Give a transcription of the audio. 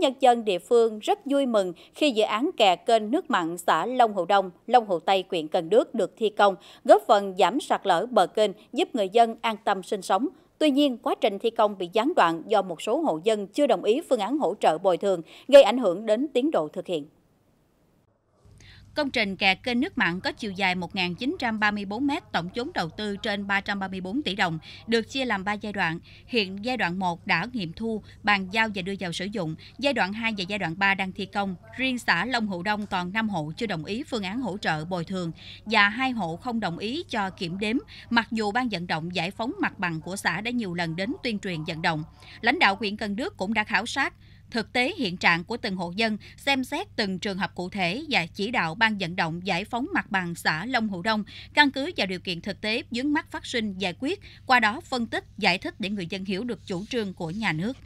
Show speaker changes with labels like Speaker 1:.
Speaker 1: nhân dân địa phương rất vui mừng khi dự án kè kênh nước mặn xã Long Hậu Đông, Long Hậu Tây, huyện Cần Đước được thi công, góp phần giảm sạt lở bờ kênh, giúp người dân an tâm sinh sống. Tuy nhiên, quá trình thi công bị gián đoạn do một số hộ dân chưa đồng ý phương án hỗ trợ bồi thường, gây ảnh hưởng đến tiến độ thực hiện. Công trình kè kênh nước mặn có chiều dài 1.934 m, tổng vốn đầu tư trên 334 tỷ đồng, được chia làm 3 giai đoạn. Hiện giai đoạn 1 đã nghiệm thu, bàn giao và đưa vào sử dụng, giai đoạn 2 và giai đoạn 3 đang thi công. Riêng xã Long Hữu Đông còn 5 hộ chưa đồng ý phương án hỗ trợ bồi thường và hai hộ không đồng ý cho kiểm đếm, mặc dù ban vận động giải phóng mặt bằng của xã đã nhiều lần đến tuyên truyền vận động. Lãnh đạo huyện Cần Đước cũng đã khảo sát thực tế hiện trạng của từng hộ dân, xem xét từng trường hợp cụ thể và chỉ đạo ban vận động giải phóng mặt bằng xã Long Hữu Đông, căn cứ vào điều kiện thực tế vướng mắc phát sinh giải quyết, qua đó phân tích, giải thích để người dân hiểu được chủ trương của nhà nước.